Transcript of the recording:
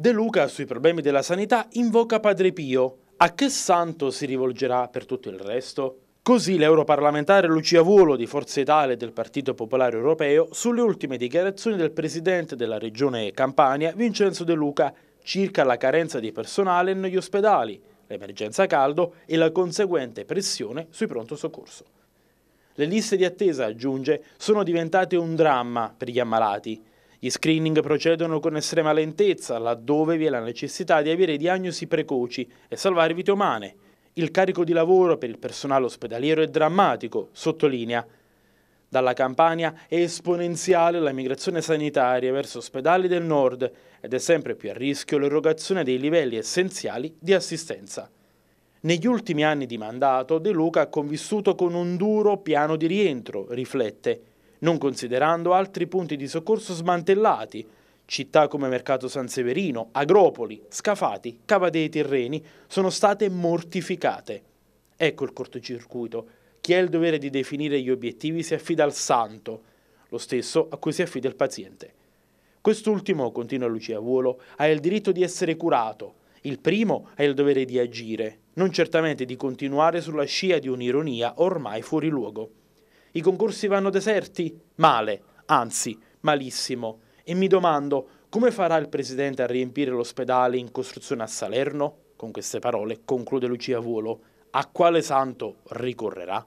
De Luca sui problemi della sanità invoca Padre Pio. A che santo si rivolgerà per tutto il resto? Così l'europarlamentare Lucia Volo di Forza Italia e del Partito Popolare Europeo sulle ultime dichiarazioni del presidente della regione Campania, Vincenzo De Luca, circa la carenza di personale negli ospedali, l'emergenza caldo e la conseguente pressione sui pronto soccorso. Le liste di attesa, aggiunge, sono diventate un dramma per gli ammalati gli screening procedono con estrema lentezza laddove vi è la necessità di avere diagnosi precoci e salvare vite umane. Il carico di lavoro per il personale ospedaliero è drammatico, sottolinea. Dalla Campania è esponenziale la migrazione sanitaria verso ospedali del nord ed è sempre più a rischio l'erogazione dei livelli essenziali di assistenza. Negli ultimi anni di mandato De Luca ha convissuto con un duro piano di rientro, riflette non considerando altri punti di soccorso smantellati, città come Mercato San Severino, Agropoli, Scafati, Cava dei Tirreni, sono state mortificate. Ecco il cortocircuito. Chi ha il dovere di definire gli obiettivi si affida al santo, lo stesso a cui si affida il paziente. Quest'ultimo, continua Lucia Vuolo, ha il diritto di essere curato. Il primo ha il dovere di agire, non certamente di continuare sulla scia di un'ironia ormai fuori luogo. I concorsi vanno deserti? Male, anzi, malissimo. E mi domando, come farà il presidente a riempire l'ospedale in costruzione a Salerno? Con queste parole conclude Lucia Vuolo. A quale santo ricorrerà?